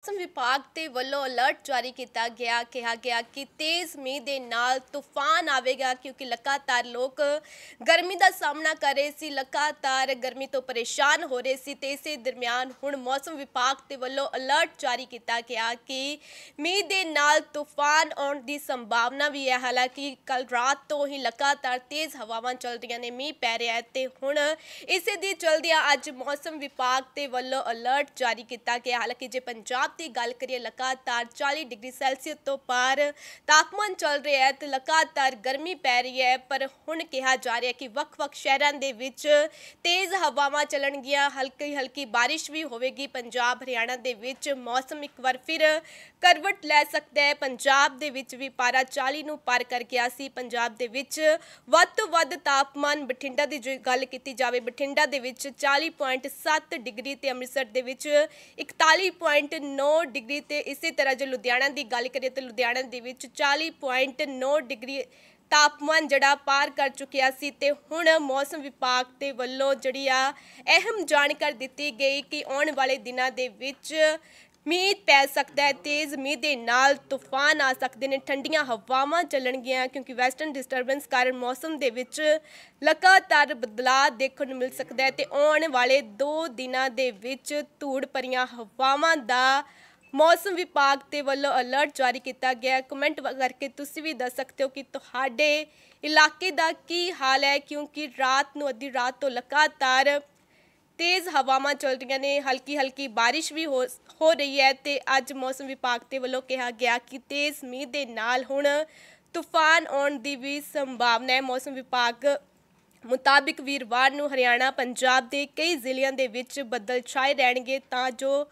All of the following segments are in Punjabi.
ਮੌਸਮ ਵਿਭਾਗ ਦੇ ਵੱਲੋਂ ਅਲਰਟ ਜਾਰੀ ਕੀਤਾ ਗਿਆ ਕਿਹਾ ਗਿਆ ਕਿ ਤੇਜ਼ ਮੀਂਹ ਦੇ ਨਾਲ ਤੂਫਾਨ ਆਵੇਗਾ ਕਿਉਂਕਿ ਲਗਾਤਾਰ ਲੋਕ ਗਰਮੀ ਦਾ ਸਾਹਮਣਾ ਕਰ ਰਹੇ ਸੀ ਲਗਾਤਾਰ ਗਰਮੀ ਤੋਂ ਪਰੇਸ਼ਾਨ ਹੋ ਰਹੇ ਸੀ ਤੇ ਇਸੇ ਦਰਮਿਆਨ ਹੁਣ ਮੌਸਮ ਵਿਭਾਗ ਦੇ ਵੱਲੋਂ ਅਲਰਟ ਜਾਰੀ ਕੀਤਾ ਗਿਆ ਕਿ ਮੀਂਹ ਦੇ ਨਾਲ ਤੂਫਾਨ ਆਉਣ ਦੀ ਸੰਭਾਵਨਾ ਵੀ ਹੈ ਹਾਲਾਂਕਿ ਕੱਲ ਰਾਤ ਤੋਂ ਹੀ ਲਗਾਤਾਰ ਤੇਜ਼ ਹਵਾਵਾਂ ਚੱਲ ਰਹੀਆਂ ਨੇ ਮੀਂਹ ਪੈ ਰਿਹਾ ਹੈ ਤੇ ਹੁਣ ਇਸੇ ਦੇ ਚਲਦਿਆਂ ਅੱਜ ਮੌਸਮ ਵਿਭਾਗ ਦੇ ਵੱਲੋਂ ਅਲਰਟ ਜਾਰੀ ਕੀਤਾ ਗਿਆ ਹਾਲਾਂਕਿ ਜੇ ਪੰਜਾਬ ਪੰਜਾਬ ਦੀ ਗੱਲ ਕਰੀਏ ਲਗਾਤਾਰ 40 ਡਿਗਰੀ ਸੈਲਸੀਅਸ ਤੋਂ ਪਾਰ ਤਾਪਮਾਨ ਚੱਲ ਰਿਹਾ ਹੈ ਤੇ ਲਗਾਤਾਰ ਗਰਮੀ ਪੈ ਰਹੀ ਹੈ ਪਰ ਹੁਣ ਕਿਹਾ ਜਾ ਰਿਹਾ ਕਿ ਵੱਖ-ਵੱਖ ਸ਼ਹਿਰਾਂ ਦੇ ਵਿੱਚ ਤੇਜ਼ ਹਵਾਵਾਂ ਚੱਲਣਗੀਆਂ ਹਲਕੀ-ਹਲਕੀ ਬਾਰਿਸ਼ ਵੀ ਹੋਵੇਗੀ ਪੰਜਾਬ ਹਰਿਆਣਾ ਦੇ ਵਿੱਚ ਮੌਸਮ ਇੱਕ ਵਾਰ ਫਿਰ ਕਰਵਟ ਲੈ ਸਕਦਾ ਹੈ ਪੰਜਾਬ ਦੇ ਵਿੱਚ ਵੀ ਪਾਰਾ 40 ਨੂੰ ਪਾਰ ਕਰ ਗਿਆ ਸੀ ਪੰਜਾਬ ਦੇ ਵਿੱਚ ਵੱਧ ਤੋਂ ਵੱਧ ਤਾਪਮਾਨ ਬਠਿੰਡਾ ਦੀ ਜੇ ਗੱਲ ਕੀਤੀ ਜਾਵੇ ਬਠਿੰਡਾ ਦੇ ਵਿੱਚ 40.7 ਡਿਗਰੀ ਤੇ ਅੰਮ੍ਰਿਤਸਰ ਦੇ ਵਿੱਚ 9 ਡਿਗਰੀ ਤੇ ਇਸੇ ਤਰ੍ਹਾਂ ਜੇ ਲੁਧਿਆਣਾ ਦੀ ਗੱਲ ਕਰੀਏ ਤਾਂ ਲੁਧਿਆਣਾ ਦੇ ਵਿੱਚ 40.9 ਡਿਗਰੀ ਤਾਪਮਾਨ ਜਿਹੜਾ ਪਾਰ ਕਰ ਚੁੱਕਿਆ ਸੀ ਤੇ ਹੁਣ ਮੌਸਮ ਵਿਭਾਗ ਦੇ ਵੱਲੋਂ ਜਿਹੜੀ ਆ ਅਹਿਮ ਜਾਣਕਾਰੀ ਦਿੱਤੀ ਗਈ ਕਿ ਆਉਣ ਵਾਲੇ ਦਿਨਾਂ ਦੇ ਵਿੱਚ ਮੀਂਹ ਪੈ ਸਕਦਾ ਹੈ ਤੇਜ਼ ਮੀਂਹ ਦੇ ਨਾਲ ਤੂਫਾਨ ਆ ਸਕਦੇ ਨੇ ਠੰਡੀਆਂ ਹਵਾਵਾਂ ਚੱਲਣਗੀਆਂ ਕਿਉਂਕਿ ਵੈਸਟਰਨ ਡਿਸਟਰਬੈਂਸ ਕਾਰਨ ਮੌਸਮ ਦੇ ਵਿੱਚ ਲਗਾਤਾਰ ਬਦਲਾਅ ਦੇਖਣ ਨੂੰ ਮਿਲ ਸਕਦਾ ਹੈ ਤੇ ਆਉਣ ਵਾਲੇ 2 ਦਿਨਾਂ ਦੇ ਵਿੱਚ ਧੂੜ ਭਰੀਆਂ ਹਵਾਵਾਂ ਦਾ ਮੌਸਮ ਵਿਭਾਗ ਤੇ ਵੱਲੋਂ ਅਲਰਟ ਜਾਰੀ ਕੀਤਾ ਗਿਆ ਹੈ ਕਮੈਂਟ ਕਰਕੇ ਤੁਸੀਂ ਵੀ ਦੱਸ ਸਕਦੇ ਹੋ ਕਿ ਤੁਹਾਡੇ ਇਲਾਕੇ ਦਾ ਕੀ ਹਾਲ ਹੈ ਕਿਉਂਕਿ ਰਾਤ ਨੂੰ ਅੱਧੀ ਰਾਤ ਤੋਂ ਲਗਾਤਾਰ ਤੇਜ਼ ਹਵਾਵਾਂ ਚੱਲ ਰਹੀਆਂ ਨੇ ਹਲਕੀ ਹਲਕੀ ਬਾਰਿਸ਼ ਵੀ ਹੋ ਰਹੀ ਹੈ ਤੇ ਅੱਜ ਮੌਸਮ ਵਿਭਾਗ ਦੇ ਵੱਲੋਂ ਕਿਹਾ ਗਿਆ ਕਿ ਤੇਜ਼ ਮੀਂਹ ਦੇ ਨਾਲ ਹੁਣ ਤੂਫਾਨ ਆਉਣ ਦੀ ਵੀ ਸੰਭਾਵਨਾ ਹੈ ਮੌਸਮ ਵਿਭਾਗ ਮੁਤਾਬਿਕ ਵੀਰਵਾਰ ਨੂੰ ਹਰਿਆਣਾ ਪੰਜਾਬ ਦੇ ਕਈ ਜ਼ਿਲ੍ਹਿਆਂ ਦੇ ਵਿੱਚ ਬੱਦਲ ਛਾਏ ਰਹਿਣਗੇ ਤਾਂ ਜੋ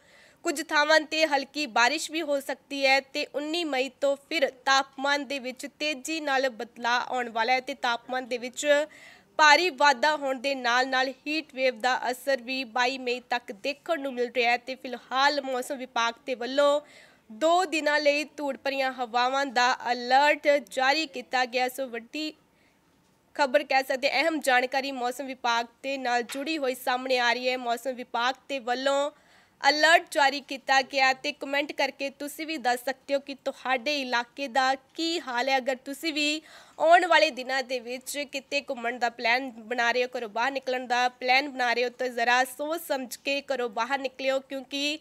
ਕੁਝ ਥਾਵਾਂ ਤੇ ਹਲਕੀ ਬਾਰਿਸ਼ ਵੀ ਹੋ ਸਕਦੀ ਹੈ ਤੇ 19 ਮਈ ਤੋਂ ਫਿਰ ਤਾਪਮਾਨ ਦੇ ਵਿੱਚ ਤੇਜ਼ੀ ਨਾਲ ਬਦਲਾਅ ਆਉਣ ਵਾਲਾ ਹੈ ਤੇ ਤਾਪਮਾਨ ਦੇ ਵਿੱਚ ਭਾਰੀ ਵਾਧਾ ਹੋਣ ਦੇ ਨਾਲ-ਨਾਲ ਹੀਟ ਵੇਵ ਦਾ ਅਸਰ ਵੀ 22 ਮਈ ਤੱਕ ਦੇਖਣ ਨੂੰ ਮਿਲ ਰਿਹਾ ਹੈ ਤੇ ਫਿਲਹਾਲ ਮੌਸਮ ਵਿਭਾਗ ਦੇ ਵੱਲੋਂ ਦੋ ਦਿਨਾਂ ਲਈ ਧੂੜ ਭਰੀਆਂ ਹਵਾਵਾਂ ਦਾ ਅਲਰਟ ਜਾਰੀ ਕੀਤਾ ਗਿਆ ਸੋ ਵੱਡੀ ਖਬਰ ਕਹਿ ਸਕਦੇ ਅਹਿਮ ਜਾਣਕਾਰੀ ਮੌਸਮ ਵਿਭਾਗ ਦੇ ਨਾਲ ਜੁੜੀ ਹੋਈ ਸਾਹਮਣੇ ਆ ਰਹੀ ਹੈ ਮੌਸਮ ਵਿਭਾਗ ਦੇ ਵੱਲੋਂ ਅਲਰਟ ਜਾਰੀ ਕੀਤਾ ਗਿਆ ਤੇ ਕਮੈਂਟ ਕਰਕੇ ਤੁਸੀਂ ਵੀ ਦੱਸ ਸਕਦੇ ਹੋ ਕਿ ਤੁਹਾਡੇ ਇਲਾਕੇ ਦਾ ਕੀ ਹਾਲ ਹੈ ਅਗਰ ਤੁਸੀਂ ਵੀ ਆਉਣ ਵਾਲੇ ਦਿਨਾਂ ਦੇ ਵਿੱਚ ਕਿਤੇ ਘੁੰਮਣ ਦਾ ਪਲਾਨ ਬਣਾ ਰਹੇ ਹੋ ਕਰੋ ਬਾਹਰ ਨਿਕਲਣ ਦਾ ਪਲਾਨ ਬਣਾ ਰਹੇ ਹੋ ਤਾਂ ਜ਼ਰਾ ਸੋਚ ਸਮਝ ਕੇ ਕਰੋ ਬਾਹਰ ਨਿਕਲਿਓ ਕਿਉਂਕਿ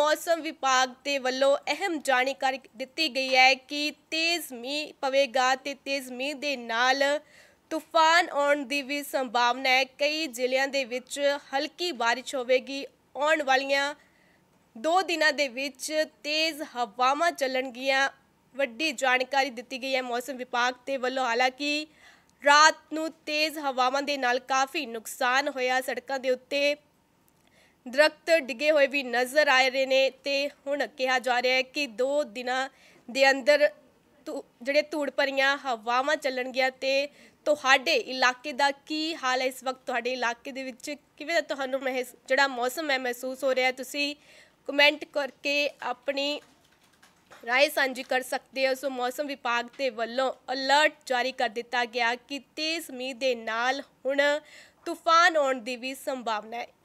ਮੌਸਮ ਵਿਭਾਗ ਦੇ ਵੱਲੋਂ ਅਹਿਮ ਜਾਣਕਾਰੀ ਦਿੱਤੀ ਗਈ ਹੈ ਕਿ ਤੇਜ਼ ਮੀਂਹ ਪਵੇਗਾ ਤੇ ਤੇਜ਼ ਮੀਂਹ ਦੇ ਨਾਲ ਤੂਫਾਨ ਆਉਣ ਦੀ ਵੀ ਸੰਭਾਵਨਾ ਹੈ ਕਈ ਜ਼ਿਲ੍ਹਿਆਂ ਦੇ ਵਿੱਚ ਹਲਕੀ بارش ਹੋਵੇਗੀ ਆਉਣ ਵਾਲੀਆਂ 2 ਦਿਨਾਂ ਦੇ ਵਿੱਚ ਤੇਜ਼ ਹਵਾਵਾਂ ਚੱਲਣਗੀਆਂ ਵੱਡੀ ਜਾਣਕਾਰੀ ਦਿੱਤੀ ਗਈ ਹੈ ਮੌਸਮ ਵਿਭਾਗ ਤੇ ਵੱਲੋਂ ਹਾਲਾਂਕਿ ਰਾਤ ਨੂੰ ਤੇਜ਼ ਹਵਾਵਾਂ ਦੇ ਨਾਲ ਕਾਫੀ ਨੁਕਸਾਨ ਹੋਇਆ ਸੜਕਾਂ ਦੇ ਉੱਤੇ ਦਰਖਤ ਡਿੱਗੇ ਹੋਏ ਵੀ ਨਜ਼ਰ ਆ ਰਹੇ ਨੇ ਤੇ ਹੁਣ ਕਿਹਾ ਜਾ ਰਿਹਾ ਹੈ ਕਿ 2 ਦਿਨਾਂ ਦੇ ਅੰਦਰ ਧੂ- ਜਿਹੜੇ ਧੂੜ ਭਰੀਆਂ ਹਵਾਵਾਂ ਚੱਲਣਗੀਆਂ ਤੇ ਤੁਹਾਡੇ ਇਲਾਕੇ ਦਾ ਕੀ ਹਾਲ ਹੈ ਇਸ ਵਕਤ ਤੁਹਾਡੇ ਇਲਾਕੇ ਦੇ ਵਿੱਚ ਕਿਵੇਂ ਦਾ ਤੁਹਾਨੂੰ ਮਹਿਸ- ਜਿਹੜਾ ਮੌਸਮ ਹੈ ਮਹਿਸੂਸ ਹੋ ਰਿਹਾ ਤੁਸੀਂ ਕਮੈਂਟ ਕਰਕੇ ਆਪਣੀ ਰਾਏ ਸਾਂਝੀ ਕਰ ਸਕਦੇ ਹੋ ਸੋ ਮੌਸਮ ਵਿਭਾਗ ਦੇ ਵੱਲੋਂ ਅਲਰਟ ਜਾਰੀ ਕਰ ਦਿੱਤਾ ਗਿਆ ਕਿ ਤੇਜ਼ ਮੀਂਹ ਦੇ ਨਾਲ ਹੁਣ ਤੂਫਾਨ ਆਉਣ ਦੀ ਵੀ ਸੰਭਾਵਨਾ ਹੈ